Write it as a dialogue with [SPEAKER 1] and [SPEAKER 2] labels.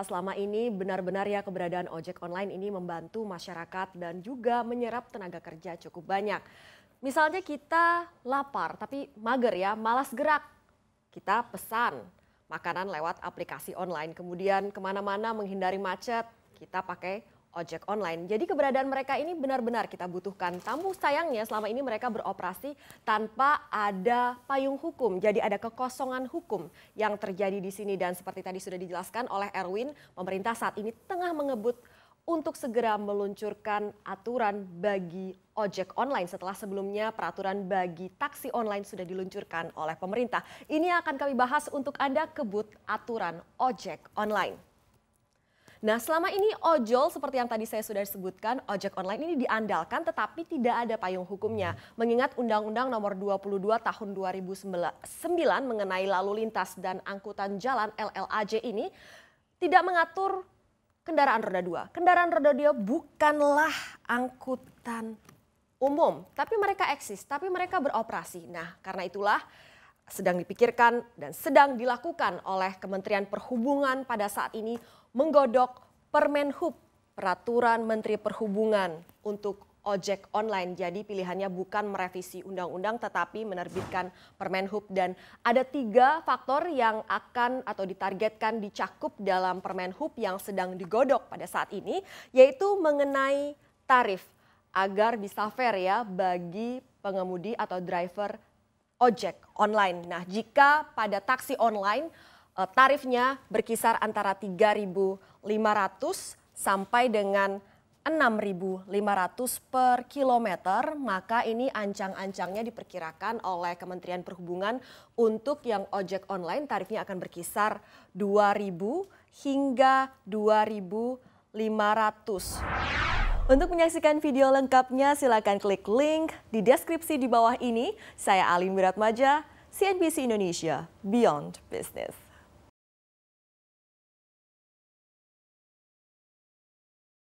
[SPEAKER 1] Selama ini benar-benar ya keberadaan ojek online ini membantu masyarakat dan juga menyerap tenaga kerja cukup banyak. Misalnya kita lapar tapi mager ya, malas gerak. Kita pesan makanan lewat aplikasi online. Kemudian kemana-mana menghindari macet, kita pakai ojek online. Jadi keberadaan mereka ini benar-benar kita butuhkan. Tamu sayangnya selama ini mereka beroperasi tanpa ada payung hukum. Jadi ada kekosongan hukum yang terjadi di sini dan seperti tadi sudah dijelaskan oleh Erwin, pemerintah saat ini tengah mengebut untuk segera meluncurkan aturan bagi ojek online setelah sebelumnya peraturan bagi taksi online sudah diluncurkan oleh pemerintah. Ini akan kami bahas untuk Anda kebut aturan ojek online. Nah, selama ini ojol seperti yang tadi saya sudah sebutkan, ojek online ini diandalkan tetapi tidak ada payung hukumnya. Mengingat Undang-Undang Nomor 22 Tahun 2009 mengenai lalu lintas dan angkutan jalan LLAJ ini tidak mengatur kendaraan roda dua. Kendaraan roda dua bukanlah angkutan umum, tapi mereka eksis, tapi mereka beroperasi. Nah, karena itulah sedang dipikirkan dan sedang dilakukan oleh Kementerian Perhubungan pada saat ini menggodok Permenhub, peraturan Menteri Perhubungan untuk ojek online. Jadi pilihannya bukan merevisi undang-undang tetapi menerbitkan Permenhub dan ada tiga faktor yang akan atau ditargetkan dicakup dalam Permenhub yang sedang digodok pada saat ini yaitu mengenai tarif agar bisa fair ya bagi pengemudi atau driver ojek online. Nah, jika pada taksi online eh, tarifnya berkisar antara 3.500 sampai dengan 6.500 per kilometer, maka ini ancang-ancangnya diperkirakan oleh Kementerian Perhubungan untuk yang ojek online tarifnya akan berkisar 2.000 hingga 2.500. Untuk menyaksikan video lengkapnya silakan klik link di deskripsi di bawah ini. Saya Alin Wiratmaja, CNBC Indonesia Beyond Business.